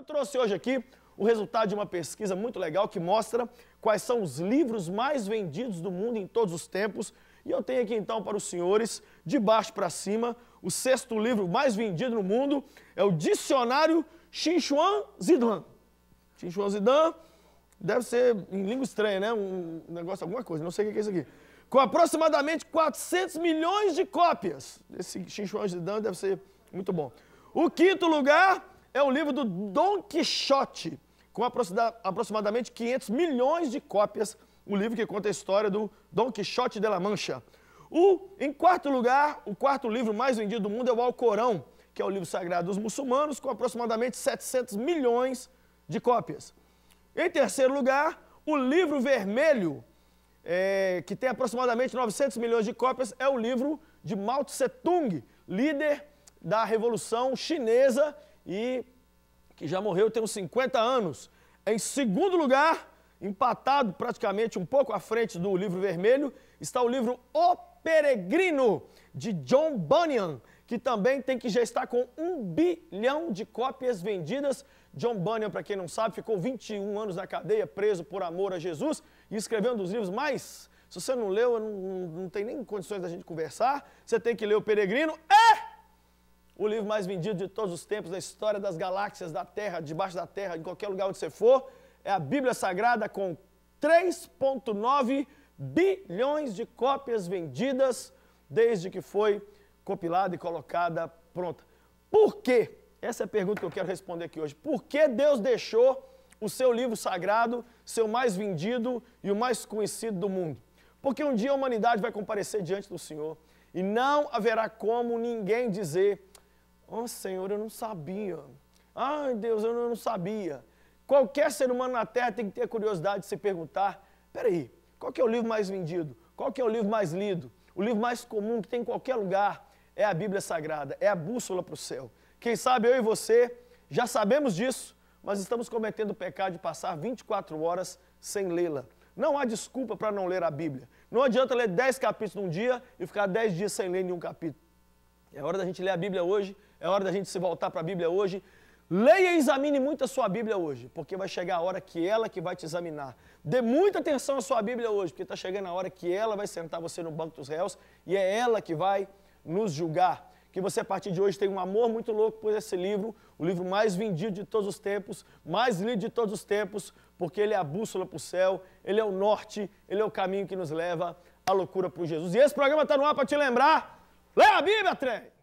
eu trouxe hoje aqui o resultado de uma pesquisa muito legal que mostra quais são os livros mais vendidos do mundo em todos os tempos. E eu tenho aqui então para os senhores, de baixo para cima, o sexto livro mais vendido no mundo é o Dicionário Xinchuan Zidan. Xinchuan Zidan deve ser em língua estranha, né? Um negócio, alguma coisa, não sei o que é isso aqui. Com aproximadamente 400 milhões de cópias. Esse Xinchuan Zidan deve ser muito bom. O quinto lugar é um livro do Dom Quixote, com aproximadamente 500 milhões de cópias, o um livro que conta a história do Dom Quixote de la Mancha. O, em quarto lugar, o quarto livro mais vendido do mundo é o Alcorão, que é o livro sagrado dos muçulmanos, com aproximadamente 700 milhões de cópias. Em terceiro lugar, o livro vermelho, é, que tem aproximadamente 900 milhões de cópias, é o livro de Mao Tse-tung, líder da Revolução Chinesa e que já morreu tem uns 50 anos. Em segundo lugar, empatado praticamente um pouco à frente do livro vermelho, está o livro O Peregrino, de John Bunyan, que também tem que já estar com um bilhão de cópias vendidas. John Bunyan, para quem não sabe, ficou 21 anos na cadeia, preso por amor a Jesus e escreveu um dos livros mais. Se você não leu, não, não, não tem nem condições da gente conversar. Você tem que ler O Peregrino. É! o livro mais vendido de todos os tempos, da história das galáxias, da Terra, debaixo da Terra, em qualquer lugar onde você for, é a Bíblia Sagrada com 3,9 bilhões de cópias vendidas desde que foi compilada e colocada pronta. Por quê? Essa é a pergunta que eu quero responder aqui hoje. Por que Deus deixou o seu livro sagrado ser o mais vendido e o mais conhecido do mundo? Porque um dia a humanidade vai comparecer diante do Senhor e não haverá como ninguém dizer Oh, Senhor, eu não sabia. Ai, Deus, eu não sabia. Qualquer ser humano na Terra tem que ter curiosidade de se perguntar: peraí, qual que é o livro mais vendido? Qual que é o livro mais lido? O livro mais comum que tem em qualquer lugar é a Bíblia Sagrada, é a bússola para o céu. Quem sabe eu e você já sabemos disso, mas estamos cometendo o pecado de passar 24 horas sem lê-la. Não há desculpa para não ler a Bíblia. Não adianta ler 10 capítulos num dia e ficar 10 dias sem ler nenhum capítulo. É hora da gente ler a Bíblia hoje, é hora da gente se voltar para a Bíblia hoje. Leia e examine muito a sua Bíblia hoje, porque vai chegar a hora que ela que vai te examinar. Dê muita atenção à sua Bíblia hoje, porque está chegando a hora que ela vai sentar você no banco dos réus e é ela que vai nos julgar. Que você a partir de hoje tenha um amor muito louco por esse livro, o livro mais vendido de todos os tempos, mais lido de todos os tempos, porque ele é a bússola para o céu, ele é o norte, ele é o caminho que nos leva à loucura por Jesus. E esse programa está no ar para te lembrar Lê a Bíblia, trem!